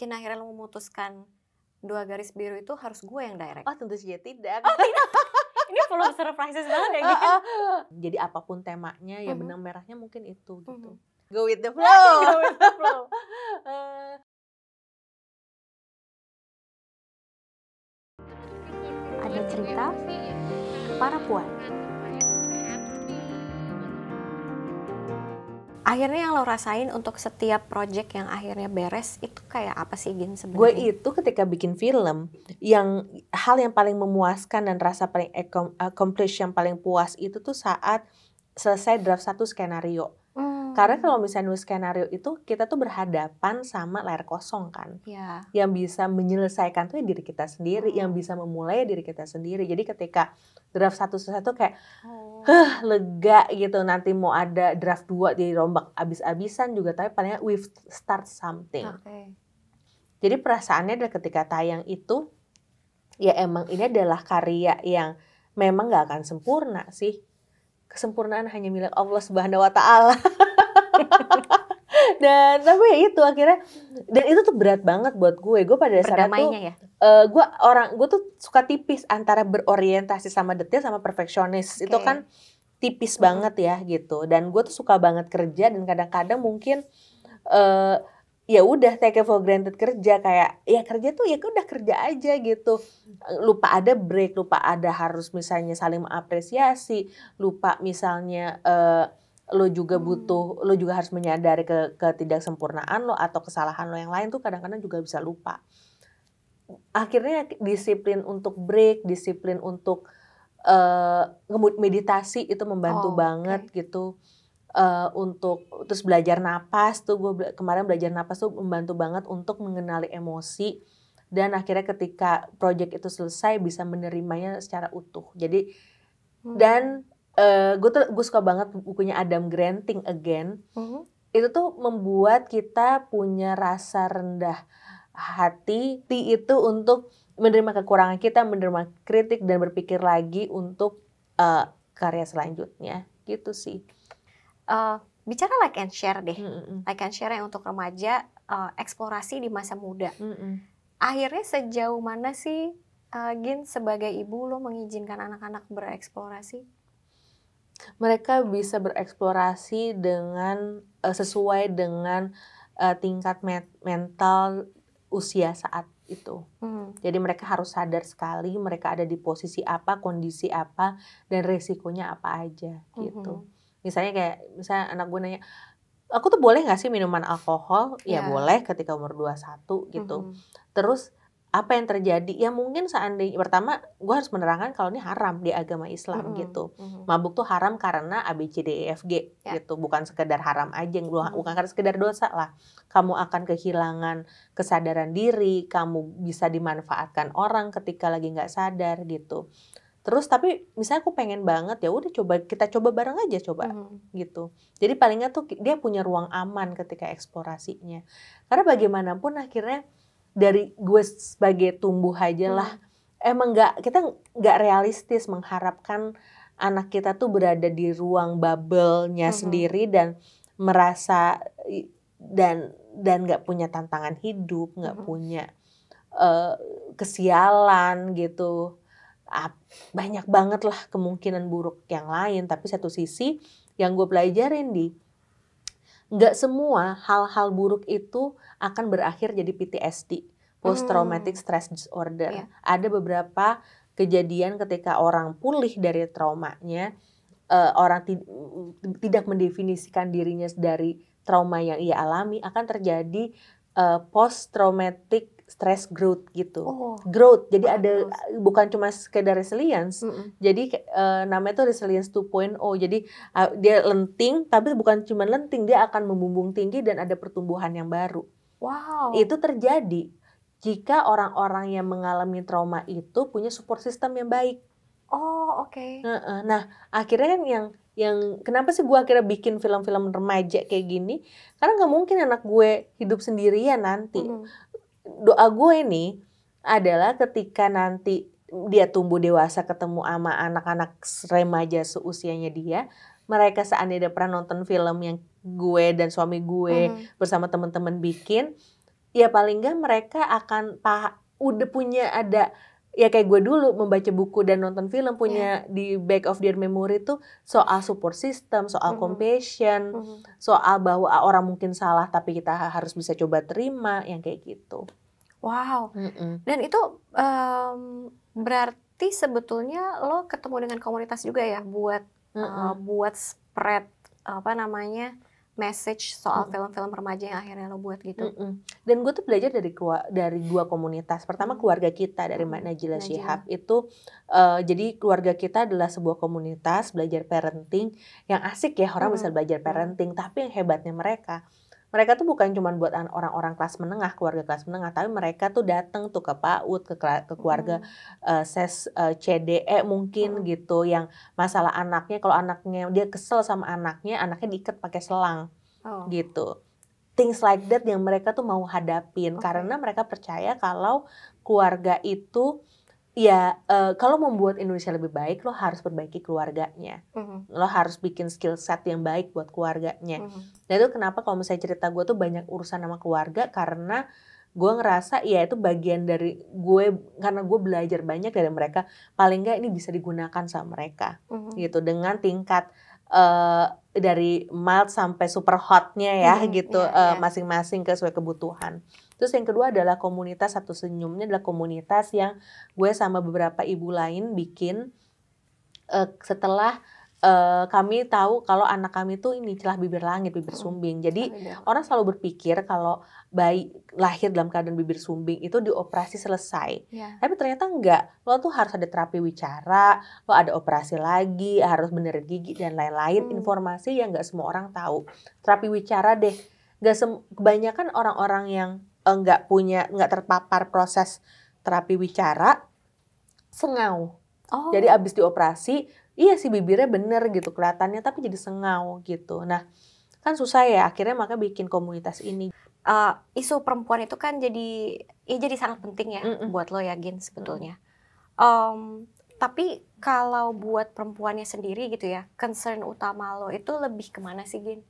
bikin akhirnya lo memutuskan dua garis biru itu harus gue yang direct? Oh tentu saja tidak. Oh, tidak. Ini full surprises banget ya. Gitu. Jadi apapun temanya ya uh mm-hmm. -huh. benang merahnya mungkin itu gitu. Uh mm-hmm. -huh. Go with the flow. Go with the flow. uh, ada cerita para puan. akhirnya yang lo rasain untuk setiap project yang akhirnya beres itu kayak apa sih Gin sebenarnya? Gue itu ketika bikin film yang hal yang paling memuaskan dan rasa paling accomplish yang paling puas itu tuh saat selesai draft satu skenario karena kalau misalnya nulis skenario itu kita tuh berhadapan sama layar kosong kan. Yeah. Yang bisa menyelesaikan tuh ya diri kita sendiri, hmm. yang bisa memulai ya diri kita sendiri. Jadi ketika draft satu satu kayak oh. huh, lega gitu. Nanti mau ada draft dua di rombak abis-abisan juga tapi palingnya we start something. Okay. Jadi perasaannya adalah ketika tayang itu ya emang ini adalah karya yang memang nggak akan sempurna sih kesempurnaan hanya milik Allah Subhanahu wa taala. dan tapi ya itu akhirnya dan itu tuh berat banget buat gue. Gue pada dasarnya tuh ya? uh, gue orang gue tuh suka tipis antara berorientasi sama detail sama perfeksionis. Okay. Itu kan tipis hmm. banget ya gitu. Dan gue tuh suka banget kerja dan kadang-kadang mungkin uh, ya udah take for granted kerja kayak ya kerja tuh ya udah kerja aja gitu lupa ada break lupa ada harus misalnya saling mengapresiasi lupa misalnya uh, lo juga hmm. butuh lo juga harus menyadari ke ketidaksempurnaan lo atau kesalahan lo yang lain tuh kadang-kadang juga bisa lupa akhirnya disiplin untuk break disiplin untuk uh, meditasi itu membantu oh, banget okay. gitu uh, untuk terus belajar napas tuh gue bela kemarin belajar napas tuh membantu banget untuk mengenali emosi dan akhirnya ketika project itu selesai bisa menerimanya secara utuh jadi hmm. dan uh, eh, gue tuh gue suka banget bukunya Adam Grant Think Again hmm. itu tuh membuat kita punya rasa rendah hati ti itu untuk menerima kekurangan kita menerima kritik dan berpikir lagi untuk uh, karya selanjutnya gitu sih uh, bicara like and share deh, mm, mm -mm. like and share yang untuk remaja, uh, eksplorasi di masa muda. Mm -mm. Akhirnya sejauh mana sih uh, Gin sebagai ibu lo mengizinkan anak-anak bereksplorasi? Mereka bisa bereksplorasi dengan uh, sesuai dengan uh, tingkat mental usia saat itu. Hmm. Jadi mereka harus sadar sekali mereka ada di posisi apa, kondisi apa, dan resikonya apa aja gitu. Hmm misalnya kayak misalnya anak gue nanya aku tuh boleh gak sih minuman alkohol yeah. ya iya. boleh ketika umur 21 gitu mm -hmm. terus apa yang terjadi ya mungkin seandainya pertama gue harus menerangkan kalau ini haram di agama Islam mm -hmm. gitu mm -hmm. mabuk tuh haram karena A B C D E F G yeah. gitu bukan sekedar haram aja mm -hmm. bukan karena sekedar dosa lah kamu akan kehilangan kesadaran diri kamu bisa dimanfaatkan orang ketika lagi nggak sadar gitu terus tapi misalnya aku pengen banget ya udah coba kita coba bareng aja coba hmm. gitu jadi palingnya tuh dia punya ruang aman ketika eksplorasinya karena bagaimanapun akhirnya dari gue sebagai tumbuh aja lah hmm. emang nggak kita nggak realistis mengharapkan anak kita tuh berada di ruang bubble-nya hmm. sendiri dan merasa dan dan nggak punya tantangan hidup nggak hmm. punya uh, kesialan gitu banyak banget lah kemungkinan buruk yang lain tapi satu sisi yang gue pelajarin di nggak semua hal-hal buruk itu akan berakhir jadi PTSD post traumatic hmm. stress disorder yeah. ada beberapa kejadian ketika orang pulih dari traumanya uh, orang tidak mendefinisikan dirinya dari trauma yang ia alami akan terjadi uh, eh, post traumatic stress growth gitu. Oh. Growth. Jadi ada eh, bukan cuma sekedar resilience. Mm -mm. Jadi uh, namanya tuh resilience 2.0. Jadi uh, dia lenting tapi bukan cuma lenting, dia akan membumbung tinggi dan ada pertumbuhan yang baru. Wow. Itu terjadi jika orang-orang yang mengalami trauma itu punya support system yang baik. Oh, oke. Okay. Nah, nah, akhirnya kan yang yang kenapa sih gue akhirnya bikin film-film remaja kayak gini karena nggak mungkin anak gue hidup sendirian nanti mm doa gue ini adalah ketika nanti dia tumbuh dewasa ketemu sama anak-anak remaja seusianya dia mereka seandainya pernah nonton film yang gue dan suami gue mm. bersama teman-teman bikin ya paling nggak mereka akan pah udah punya ada ya kayak gue dulu membaca buku dan nonton film punya yeah. di back of their memory tuh soal support system, soal mm -hmm. compassion, mm -hmm. soal bahwa orang mungkin salah tapi kita harus bisa coba terima yang kayak gitu. Wow. Mm -mm. Dan itu um, berarti sebetulnya lo ketemu dengan komunitas juga ya buat Uh, buat spread apa namanya message soal film-film remaja yang akhirnya lo buat gitu. Mm -mm. Dan gue tuh belajar dari dari dua komunitas. Pertama keluarga kita dari Mbak Najila Najila. Shihab itu uh, jadi keluarga kita adalah sebuah komunitas belajar parenting yang asik ya orang mm. bisa belajar parenting. Tapi yang hebatnya mereka mereka tuh bukan cuma buat orang-orang kelas menengah, keluarga kelas menengah, tapi mereka tuh datang tuh ke PAUD, ke, ke keluarga hmm. uh, ses uh, eh, CDE mungkin hmm. gitu, yang masalah anaknya, kalau anaknya dia kesel sama anaknya, anaknya diikat pakai selang oh. gitu. Things like that yang mereka tuh mau hadapin okay. karena mereka percaya kalau keluarga itu ya uh, kalau membuat Indonesia lebih baik lo harus perbaiki keluarganya mm-hmm. lo harus bikin skill set yang baik buat keluarganya mm-hmm. nah itu kenapa kalau misalnya cerita gue tuh banyak urusan sama keluarga karena gue ngerasa ya itu bagian dari gue karena gue belajar banyak dari mereka paling nggak ini bisa digunakan sama mereka mm-hmm. gitu dengan tingkat uh, dari mild sampai super hotnya ya mm-hmm. gitu iya, eh, iya. masing-masing yeah. masing-masing yeah, sesuai kebutuhan Terus yang kedua adalah komunitas satu senyumnya adalah komunitas yang gue sama beberapa ibu lain bikin uh, setelah Uh, kami tahu kalau anak kami tuh ini celah bibir langit, bibir hmm, sumbing. Jadi ya. orang selalu berpikir kalau bayi lahir dalam keadaan bibir sumbing itu dioperasi selesai. Yeah. Tapi ternyata enggak. Lo tuh harus ada terapi wicara, lo ada operasi lagi, harus benerin gigi dan lain-lain. Hmm. Informasi yang enggak semua orang tahu. Terapi wicara deh. Gak kebanyakan orang-orang yang enggak eh, punya enggak terpapar proses terapi bicara sengau. Oh. Jadi abis dioperasi, iya sih bibirnya bener gitu kelihatannya, tapi jadi sengau gitu. Nah, kan susah ya. Akhirnya maka bikin komunitas ini. Uh, isu perempuan itu kan jadi ya jadi sangat penting ya mm -mm. buat lo ya Gin sebetulnya. Um, tapi kalau buat perempuannya sendiri gitu ya, concern utama lo itu lebih kemana sih Gin?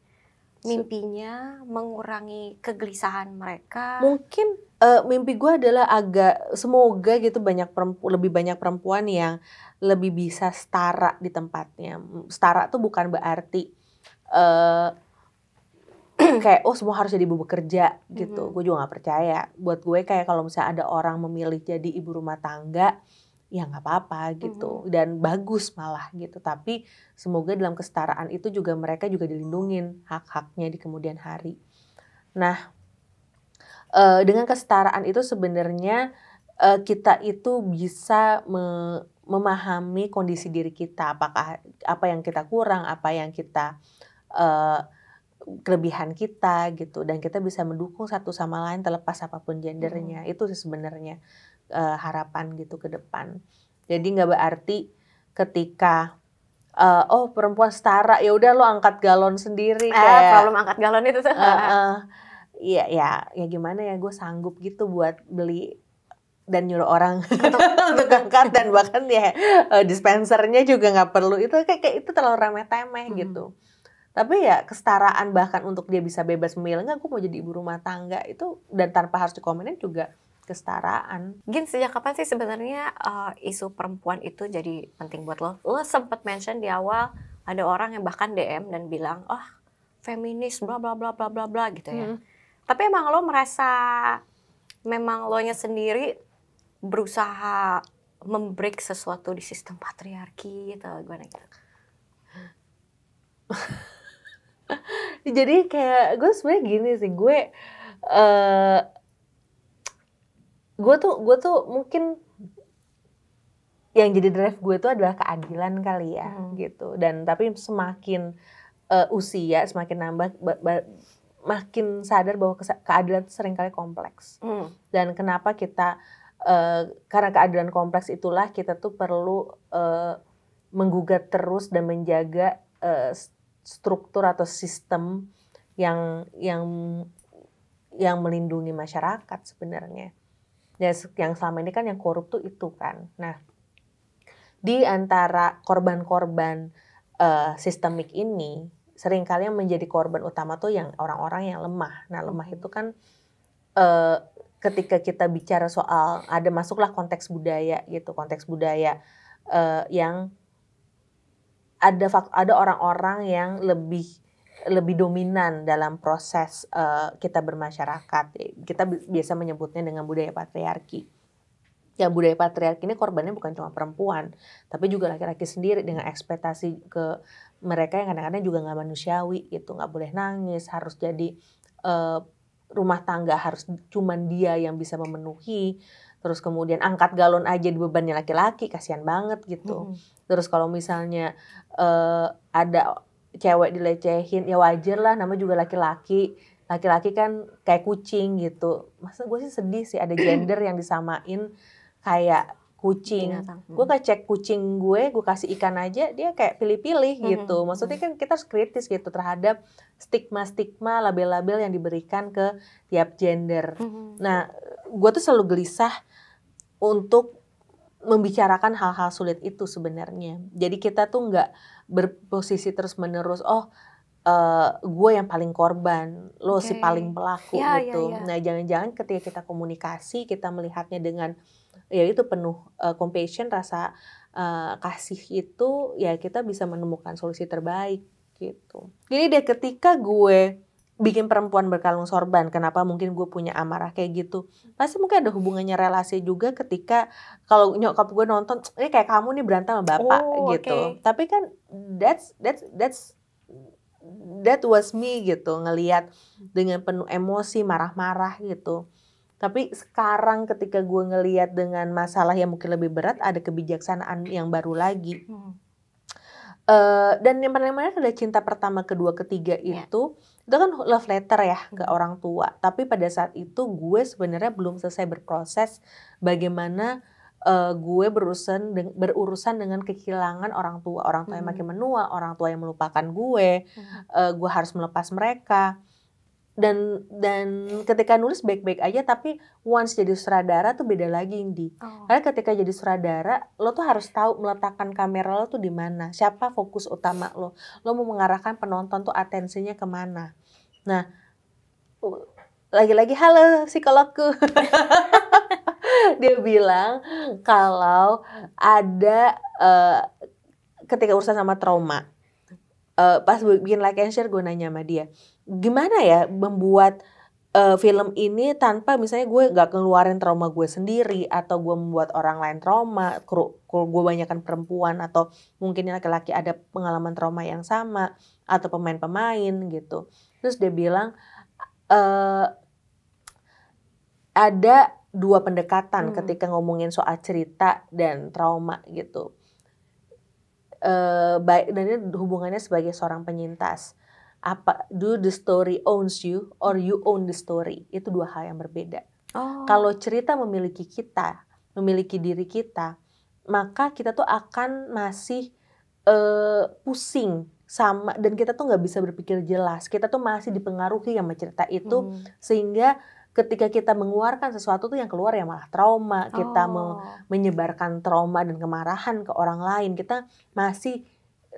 mimpinya mengurangi kegelisahan mereka mungkin uh, mimpi gue adalah agak semoga gitu banyak perempu, lebih banyak perempuan yang lebih bisa setara di tempatnya setara tuh bukan berarti uh, kayak oh semua harus jadi ibu bekerja gitu mm -hmm. gue juga nggak percaya buat gue kayak kalau misalnya ada orang memilih jadi ibu rumah tangga ya nggak apa-apa gitu mm-hmm. dan bagus malah gitu tapi semoga dalam kesetaraan itu juga mereka juga dilindungin hak-haknya di kemudian hari nah uh, dengan kesetaraan itu sebenarnya uh, kita itu bisa me- memahami kondisi diri kita apakah apa yang kita kurang apa yang kita uh, kelebihan kita gitu dan kita bisa mendukung satu sama lain terlepas apapun gendernya hmm. itu sebenarnya uh, harapan gitu ke depan. Jadi nggak berarti ketika uh, oh perempuan setara ya udah lo angkat galon sendiri eh, kayak problem angkat galon itu tuh. Uh, uh, iya ya ya gimana ya gue sanggup gitu buat beli dan nyuruh orang untuk angkat dan bahkan ya eh, dispensernya juga nggak perlu itu kayak, kayak itu terlalu remeh temeh hmm. gitu tapi ya kesetaraan bahkan untuk dia bisa bebas memilih nggak gue mau jadi ibu rumah tangga itu dan tanpa harus dikomenin juga kesetaraan. Gin, sejak kapan sih sebenarnya uh, isu perempuan itu jadi penting buat lo? Lo sempat mention di awal ada orang yang bahkan DM dan bilang, oh feminis, bla bla bla bla bla bla gitu ya. Hmm. Tapi emang lo merasa memang lo nya sendiri berusaha membreak sesuatu di sistem patriarki atau gitu, gimana gitu? Jadi kayak gue sebenarnya gini sih, gue uh, gue tuh gue tuh mungkin yang jadi drive gue tuh adalah keadilan kali ya hmm. gitu dan tapi semakin uh, usia semakin nambah makin sadar bahwa keadilan itu kali kompleks hmm. dan kenapa kita uh, karena keadilan kompleks itulah kita tuh perlu uh, menggugat terus dan menjaga uh, struktur atau sistem yang yang yang melindungi masyarakat sebenarnya Ya, yang selama ini kan yang korup tuh itu kan. Nah, di antara korban-korban uh, sistemik ini seringkali yang menjadi korban utama tuh yang orang-orang yang lemah. Nah, lemah itu kan uh, ketika kita bicara soal ada masuklah konteks budaya gitu, konteks budaya uh, yang ada orang-orang yang lebih lebih dominan dalam proses uh, kita bermasyarakat. Kita biasa menyebutnya dengan budaya patriarki. Ya budaya patriarki ini korbannya bukan cuma perempuan, tapi juga laki-laki sendiri dengan ekspektasi ke mereka yang kadang-kadang juga nggak manusiawi gitu, nggak boleh nangis, harus jadi uh, rumah tangga harus cuman dia yang bisa memenuhi. Terus kemudian angkat galon aja di bebannya laki-laki, kasihan banget gitu. Hmm. Terus kalau misalnya uh, ada cewek dilecehin ya wajar lah namanya juga laki-laki laki-laki kan kayak kucing gitu masa gue sih sedih sih ada gender yang disamain kayak kucing hmm. gue cek kucing gue gue kasih ikan aja dia kayak pilih-pilih hmm. gitu maksudnya kan kita harus kritis gitu terhadap stigma-stigma label-label yang diberikan ke tiap gender hmm. nah gue tuh selalu gelisah untuk membicarakan hal-hal sulit itu sebenarnya jadi kita tuh nggak berposisi terus menerus oh uh, eh, gue yang paling korban lo okay. si paling pelaku yeah, ya, gitu yeah, yeah. nah jangan-jangan ketika kita komunikasi kita melihatnya dengan ya itu penuh uh, compassion rasa uh, kasih itu ya kita bisa menemukan solusi terbaik gitu jadi deh ketika gue bikin perempuan berkalung sorban kenapa mungkin gue punya amarah kayak gitu pasti mungkin ada hubungannya relasi juga ketika kalau nyokap gue nonton ini eh, kayak kamu nih berantem sama bapak oh, gitu okay. tapi kan that's that's that's that was me gitu ngelihat dengan penuh emosi marah-marah gitu tapi sekarang ketika gue ngeliat dengan masalah yang mungkin lebih berat ada kebijaksanaan yang baru lagi hmm. uh, dan yang paling menarik ada cinta pertama kedua ketiga yeah. itu itu kan love letter ya nggak orang tua tapi pada saat itu gue sebenarnya belum selesai berproses bagaimana uh, gue berurusan de berurusan dengan kehilangan orang tua orang tua hmm. yang makin menua orang tua yang melupakan gue hmm. uh, gue harus melepas mereka dan dan ketika nulis baik-baik aja tapi once jadi sutradara tuh beda lagi Indi. Oh. Karena ketika jadi sutradara lo tuh harus tahu meletakkan kamera lo tuh di mana, siapa fokus utama lo, lo mau mengarahkan penonton tuh atensinya kemana. Nah, lagi-lagi halo psikologku. Dia bilang kalau ada uh, ketika urusan sama trauma, uh, pas bikin like and share gue nanya sama dia gimana ya membuat uh, film ini tanpa misalnya gue gak keluarin trauma gue sendiri atau gue membuat orang lain trauma, kru, kru gue banyakkan perempuan atau mungkin laki-laki ada pengalaman trauma yang sama atau pemain-pemain gitu. Terus dia bilang uh, ada dua pendekatan hmm. ketika ngomongin soal cerita dan trauma gitu. Uh, baik dan ini hubungannya sebagai seorang penyintas apa do the story owns you or you own the story itu dua hal yang berbeda. Oh. Kalau cerita memiliki kita, memiliki diri kita, maka kita tuh akan masih uh, pusing sama dan kita tuh nggak bisa berpikir jelas. Kita tuh masih dipengaruhi sama cerita itu hmm. sehingga ketika kita mengeluarkan sesuatu tuh yang keluar ya malah trauma. Kita oh. menyebarkan trauma dan kemarahan ke orang lain. Kita masih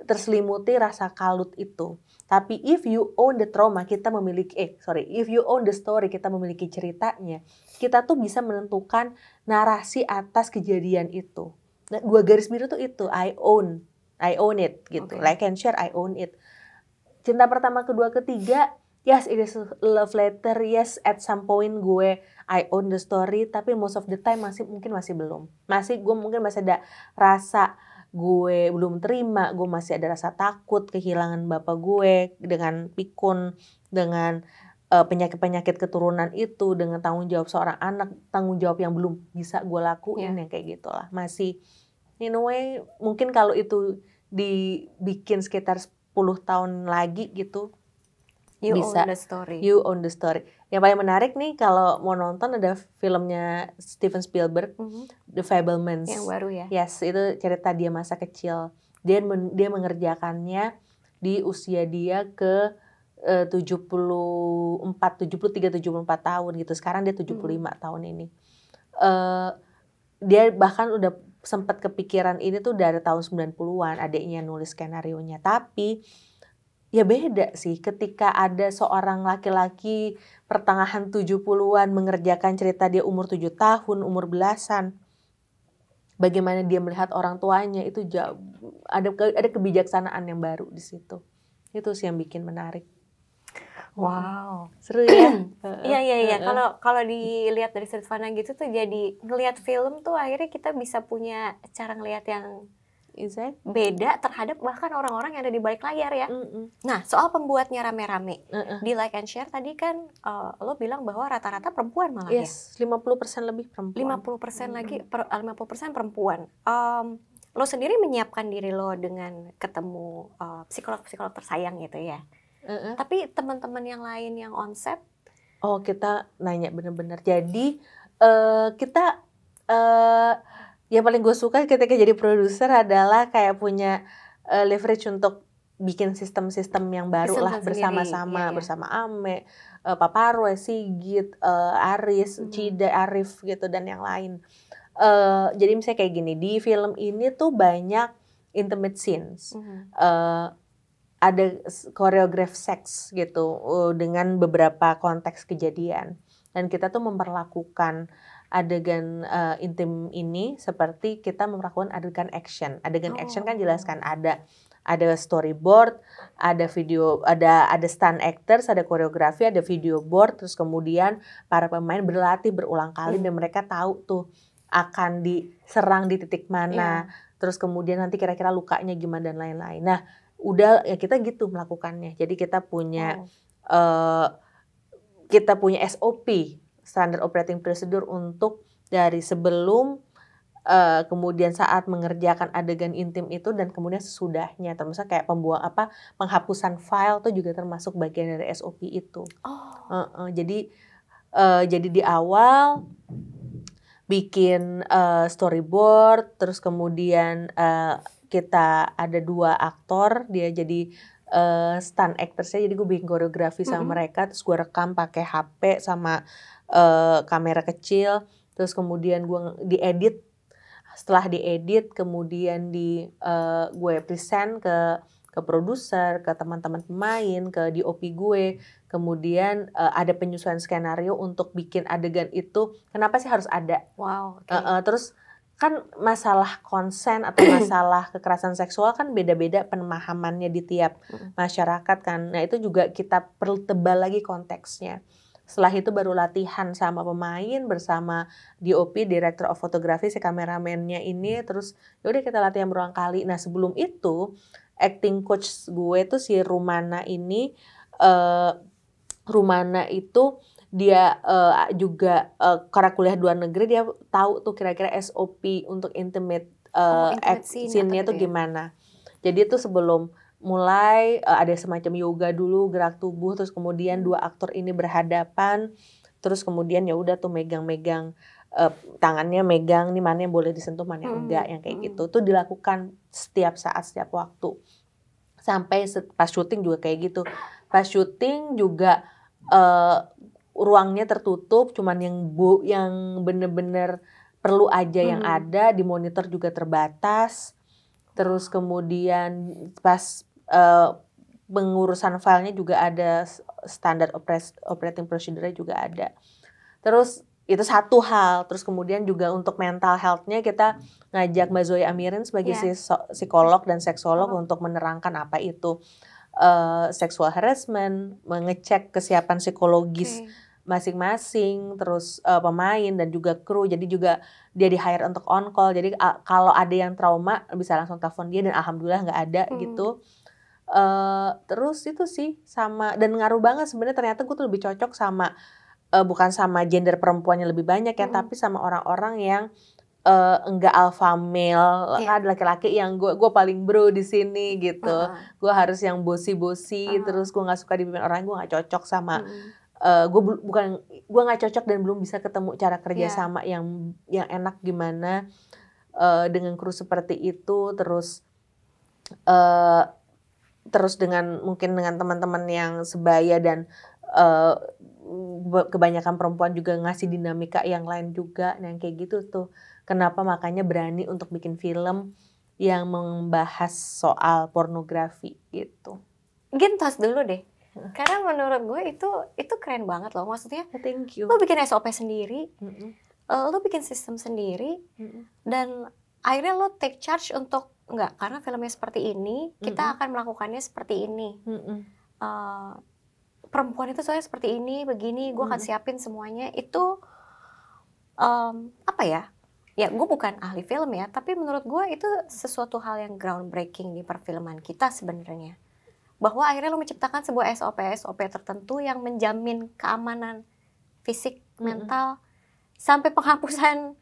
terselimuti rasa kalut itu. Tapi if you own the trauma, kita memiliki eh sorry, if you own the story, kita memiliki ceritanya. Kita tuh bisa menentukan narasi atas kejadian itu. Nah, dua garis biru tuh itu I own, I own it gitu. Okay. Like and share, I own it. Cinta pertama, kedua, ketiga, yes it is love letter, yes at some point gue I own the story, tapi most of the time masih mungkin masih belum. Masih gue mungkin masih ada rasa gue belum terima, gue masih ada rasa takut kehilangan bapak gue dengan pikun, dengan eh, penyakit-penyakit keturunan itu, dengan tanggung jawab seorang anak, tanggung jawab yang belum bisa gue lakuin yeah. yang kayak gitulah. Masih in a way mungkin kalau itu dibikin sekitar 10 tahun lagi gitu, you bisa own the story. you own the story yang paling menarik nih kalau mau nonton ada filmnya Steven Spielberg, mm -hmm. The Fablemans. Yang baru ya. Yes, itu cerita dia masa kecil. Dia men dia mengerjakannya di usia dia ke tujuh eh, tujuh puluh puluh empat tiga tujuh puluh empat tahun gitu. Sekarang dia tujuh puluh lima hmm. tahun ini. Uh, dia bahkan udah sempat kepikiran ini tuh dari tahun 90-an adiknya nulis skenario nya tapi ya beda sih ketika ada seorang laki-laki pertengahan 70-an mengerjakan cerita dia umur 7 tahun, umur belasan. Bagaimana dia melihat orang tuanya itu ada ada kebijaksanaan yang baru di situ. Itu sih yang bikin menarik. Wow, seru ya. Iya iya iya. Kalau kalau dilihat dari sudut pandang gitu tuh jadi ngelihat film tuh akhirnya kita bisa punya cara ngelihat yang Exactly. Beda terhadap bahkan orang-orang yang ada di balik layar ya. Mm-mm. Nah, soal pembuatnya rame-rame. Mm-mm. Di like and share tadi kan uh, lo bilang bahwa rata-rata perempuan malah yes, ya. 50% lebih perempuan. 50% persen mm-hmm. lagi per, 50% eh, perempuan. Um, lo sendiri menyiapkan diri lo dengan ketemu psikolog eh, psikolog-psikolog tersayang gitu ya. Mm-mm. Tapi teman-teman yang lain yang onset? Oh, kita nanya bener-bener. Jadi, uh, kita uh, yang paling gue suka ketika jadi produser adalah kayak punya uh, leverage untuk bikin sistem-sistem yang baru lah bersama-sama iya, iya. bersama Ame, uh, eh, Paparwe, Sigit, uh, Aris, hmm. Cida, Arif gitu dan yang lain. Uh, jadi misalnya kayak gini di film ini tuh banyak intimate scenes. Hmm. Uh, ada choreograph sex gitu uh, dengan beberapa konteks kejadian dan kita tuh memperlakukan adegan uh, intim ini seperti kita memperlakukan adegan action. Adegan oh. action kan oh. jelaskan ada ada storyboard, ada video, ada ada stand actors, ada koreografi, ada video board, terus kemudian para pemain berlatih berulang kali hmm. dan mereka tahu tuh akan diserang di titik mana, hmm. terus kemudian nanti kira-kira lukanya gimana dan lain-lain. Nah, udah ya kita gitu melakukannya. Jadi kita punya oh. uh, kita punya SOP standar operating procedure untuk dari sebelum uh, kemudian saat mengerjakan adegan intim itu dan kemudian sesudahnya termasuk kayak pembuang apa penghapusan file itu juga termasuk bagian dari SOP itu. Oh. Uh, uh, jadi uh, jadi di awal bikin uh, storyboard terus kemudian uh, kita ada dua aktor dia jadi uh, stunt actorsnya jadi gue bikin koreografi sama mm -hmm. mereka terus gue rekam pakai HP sama uh, kamera kecil terus kemudian gue diedit setelah diedit kemudian di uh, gue present ke ke produser ke teman-teman pemain ke DOP gue kemudian uh, ada penyusunan skenario untuk bikin adegan itu kenapa sih harus ada wow okay. uh, uh, terus kan masalah konsen atau masalah kekerasan seksual kan beda-beda pemahamannya di tiap mm. masyarakat kan nah itu juga kita perlu tebal lagi konteksnya setelah itu baru latihan sama pemain bersama DOP, Director of Photography, si kameramennya ini. Terus yaudah kita latihan berulang kali. Nah sebelum itu acting coach gue tuh si Rumana ini, uh, Rumana itu dia uh, juga uh, karena kuliah luar negeri dia tahu tuh kira-kira SOP untuk intimate, uh, oh, intimate scene-nya scene tuh gitu ya? gimana. Jadi itu sebelum mulai uh, ada semacam yoga dulu gerak tubuh terus kemudian hmm. dua aktor ini berhadapan terus kemudian ya udah tuh megang-megang uh, tangannya megang nih mana yang boleh disentuh mana yang hmm, enggak yang kayak hmm. gitu tuh dilakukan setiap saat setiap waktu sampai pas syuting juga kayak gitu pas syuting juga uh, ruangnya tertutup cuman yang bu yang bener-bener perlu aja hmm. yang ada di monitor juga terbatas terus kemudian pas Eh, pengurusan filenya juga ada standar operating procedure juga ada terus itu satu hal terus kemudian juga untuk mental healthnya kita ngajak Mbak Zoe Amirin sebagai yeah. psikolog dan seksolog oh. untuk menerangkan apa itu uh, sexual harassment mengecek kesiapan psikologis masing-masing okay. terus uh, pemain dan juga kru jadi juga dia di hire untuk on call jadi uh, kalau ada yang trauma bisa langsung telepon dia dan alhamdulillah nggak ada hmm. gitu Uh, terus itu sih sama dan ngaruh banget sebenarnya ternyata gue tuh lebih cocok sama uh, bukan sama gender perempuannya lebih banyak ya, hmm. tapi sama orang-orang yang uh, eh, enggak alpha male, yeah. ada laki-laki yang gue gue paling bro di sini gitu. Uh -huh. Gue harus yang bosi-bosi, uh -huh. terus gue nggak suka dipimpin orang, gue nggak cocok sama. hmm. Uh, gue bukan gue nggak cocok dan belum bisa ketemu cara kerja yeah. sama yang yang enak gimana uh, dengan kru seperti itu terus uh, terus dengan mungkin dengan teman-teman yang sebaya dan uh, kebanyakan perempuan juga ngasih dinamika yang lain juga yang kayak gitu tuh kenapa makanya berani untuk bikin film yang membahas soal pornografi gitu gentos dulu deh karena menurut gue itu itu keren banget loh maksudnya oh, thank you lo bikin SOP sendiri mm -hmm. Eh, lo bikin sistem sendiri mm -hmm. dan akhirnya lo take charge untuk Enggak, karena filmnya seperti ini, kita mm -hmm. akan melakukannya seperti ini. Mm -hmm. uh, perempuan itu soalnya seperti ini, begini, gue akan mm siapin semuanya. Itu um, apa ya? Ya, gue bukan ahli film ya, tapi menurut gue itu sesuatu hal yang groundbreaking di perfilman kita sebenarnya. Bahwa akhirnya lo menciptakan sebuah SOP SOP tertentu yang menjamin keamanan fisik, mental, mm -hmm. sampai penghapusan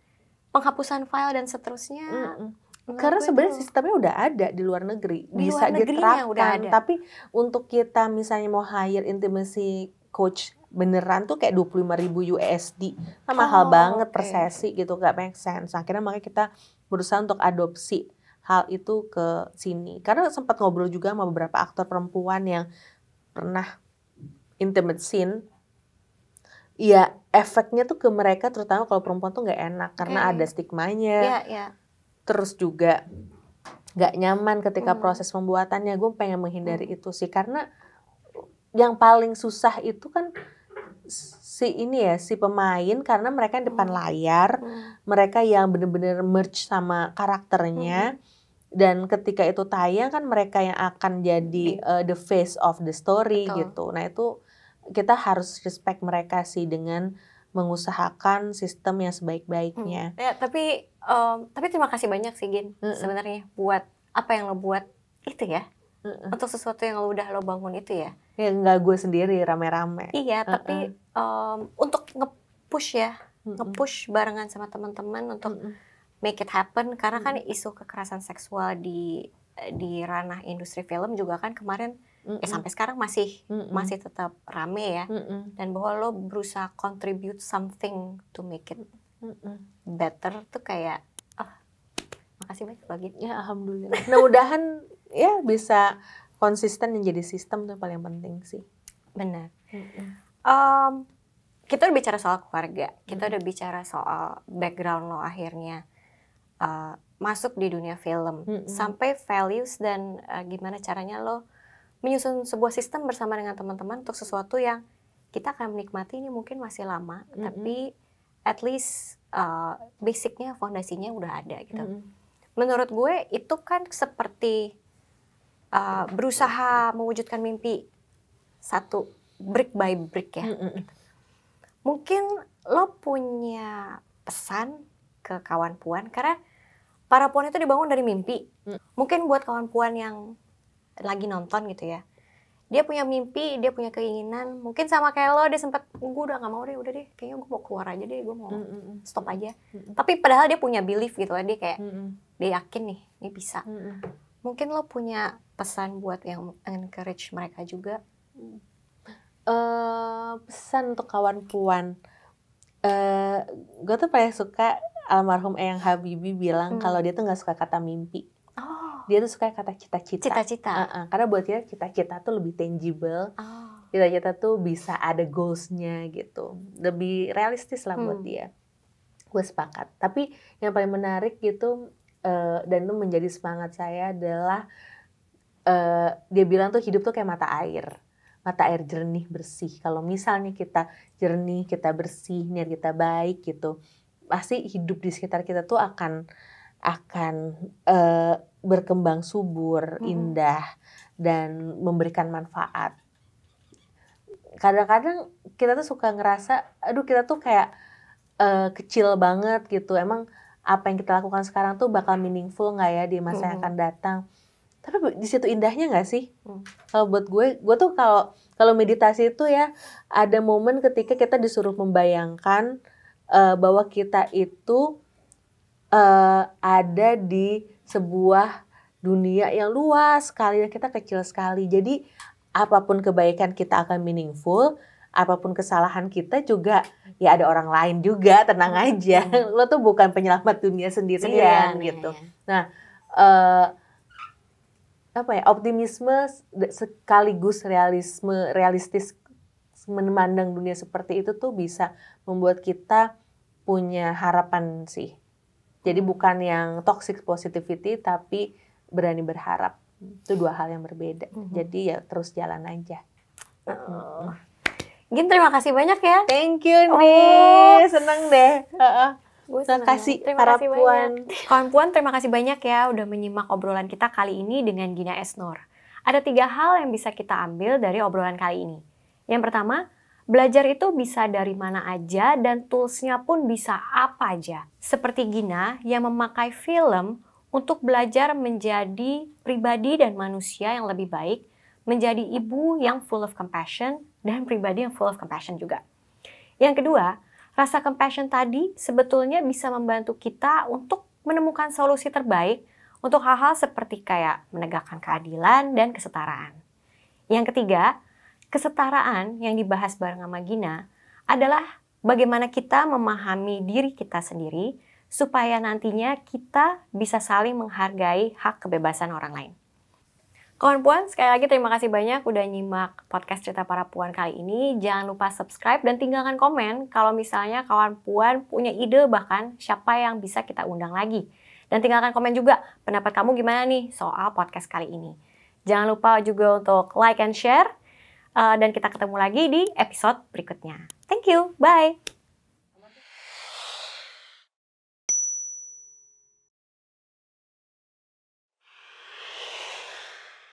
penghapusan file dan seterusnya. Mm -hmm karena sebenarnya sistemnya udah ada di luar negeri, bisa luar diterapkan. Udah ada. Tapi untuk kita misalnya mau hire intimacy coach beneran tuh kayak 25 ribu USD, Nah, kan mahal oh, banget okay. per sesi gitu, gak make sense. Akhirnya makanya kita berusaha untuk adopsi hal itu ke sini. Karena sempat ngobrol juga sama beberapa aktor perempuan yang pernah intimate scene Iya, efeknya tuh ke mereka terutama kalau perempuan tuh nggak enak karena okay. ada stigmanya. Yeah, yeah terus juga nggak nyaman ketika hmm. proses pembuatannya gue pengen menghindari itu sih karena yang paling susah itu kan si ini ya si pemain karena mereka yang depan hmm. layar hmm. mereka yang bener-bener merge sama karakternya dan ketika itu tayang kan mereka yang akan jadi uh, the face of the story Betul. gitu nah itu kita harus respect mereka sih dengan mengusahakan sistem yang sebaik-baiknya. Hmm. Ya, tapi um, tapi terima kasih banyak sih Gin mm -mm. sebenarnya buat apa yang lo buat itu ya. Mm -mm. Untuk sesuatu yang lo udah lo bangun itu ya. Ya nggak gue sendiri rame-rame. Iya, tapi mm tapi Um, untuk nge-push ya, mm -mm. nge-push barengan sama teman-teman untuk mm -mm. make it happen karena mm -mm. kan isu kekerasan seksual di di ranah industri film juga kan kemarin Mm -mm. ya sampai sekarang masih mm -mm. masih tetap rame ya. Mm -mm. Dan bahwa lo berusaha contribute something to make it mm -mm. better tuh kayak oh, makasih banyak lagi. Gitu. Ya alhamdulillah. nah mudahan ya bisa konsisten dan jadi sistem tuh paling penting sih. Benar. Um, kita udah bicara soal keluarga, kita udah bicara soal background lo akhirnya. Uh, masuk di dunia film mm -hmm. sampai values dan uh, gimana caranya lo menyusun sebuah sistem bersama dengan teman-teman untuk sesuatu yang kita akan menikmati ini mungkin masih lama, mm -hmm. tapi at least uh, basicnya, fondasinya udah ada gitu. Mm -hmm. Menurut gue itu kan seperti uh, berusaha mewujudkan mimpi satu brick by brick ya. Mm -hmm. Mungkin lo punya pesan ke kawan puan karena para puan itu dibangun dari mimpi. Mm. Mungkin buat kawan puan yang lagi nonton gitu ya dia punya mimpi, dia punya keinginan. Mungkin sama kayak lo, dia sempet gue udah gak mau deh, udah deh. Kayaknya gue mau keluar aja deh, gue mau mm, mm -mm. stop aja. Mm -mm. Tapi padahal dia punya belief gitu kan, dia kayak, mm -mm. dia yakin nih, ini bisa. Mm -mm. Mungkin lo punya pesan buat yang encourage mereka juga? Uh, pesan untuk kawan puan. Uh, eh, gue tuh paling suka almarhum Eyang Habibi bilang mm. kalau dia tuh nggak suka kata mimpi dia tuh suka kata cita-cita. Cita-cita. Uh -uh. Karena buat dia cita-cita tuh lebih tangible. Oh. Cita-cita oh. tuh bisa ada goals-nya gitu. Lebih realistis lah hmm. buat dia. Gue sepakat. Tapi yang paling menarik gitu uh, dan itu menjadi semangat saya adalah uh, dia bilang tuh hidup tuh kayak mata air mata air jernih bersih. Kalau misalnya kita jernih, kita bersih, niat kita baik gitu, pasti hidup di sekitar kita tuh akan akan uh, berkembang subur, hmm. indah dan memberikan manfaat. Kadang-kadang kita tuh suka ngerasa, aduh kita tuh kayak uh, kecil banget gitu. Emang apa yang kita lakukan sekarang tuh bakal meaningful nggak ya di masa hmm. yang akan datang? Tapi di situ indahnya nggak sih? Mm. Kalau buat gue, gue tuh kalau kalau meditasi itu ya ada momen ketika kita disuruh membayangkan uh, bahwa kita itu uh, ada di sebuah dunia yang luas sekali dan kita kecil sekali. Jadi apapun kebaikan kita akan meaningful, apapun kesalahan kita juga ya ada orang lain juga, tenang aja. Lo tuh bukan penyelamat dunia sendirian iya, gitu. Nah, uh, apa ya? Optimisme sekaligus realisme realistis memandang dunia seperti itu tuh bisa membuat kita punya harapan sih jadi bukan yang toxic positivity tapi berani berharap. Itu dua hal yang berbeda. Mm -hmm. Jadi ya terus jalan aja. Uh. Gin terima kasih banyak ya. Thank you oh. seneng deh. Uh -uh. terima kasih terima para puan. Kawan puan terima kasih banyak ya udah menyimak obrolan kita kali ini dengan Gina Esnor. Ada tiga hal yang bisa kita ambil dari obrolan kali ini. Yang pertama, Belajar itu bisa dari mana aja dan toolsnya pun bisa apa aja. Seperti Gina yang memakai film untuk belajar menjadi pribadi dan manusia yang lebih baik, menjadi ibu yang full of compassion, dan pribadi yang full of compassion juga. Yang kedua, rasa compassion tadi sebetulnya bisa membantu kita untuk menemukan solusi terbaik untuk hal-hal seperti kayak menegakkan keadilan dan kesetaraan. Yang ketiga, kesetaraan yang dibahas bareng sama Gina adalah bagaimana kita memahami diri kita sendiri supaya nantinya kita bisa saling menghargai hak kebebasan orang lain. Kawan Puan, sekali lagi terima kasih banyak udah nyimak podcast Cerita Para Puan kali ini. Jangan lupa subscribe dan tinggalkan komen kalau misalnya kawan Puan punya ide bahkan siapa yang bisa kita undang lagi. Dan tinggalkan komen juga pendapat kamu gimana nih soal podcast kali ini. Jangan lupa juga untuk like and share Eh, dan kita ketemu lagi di episode berikutnya. Thank you, bye.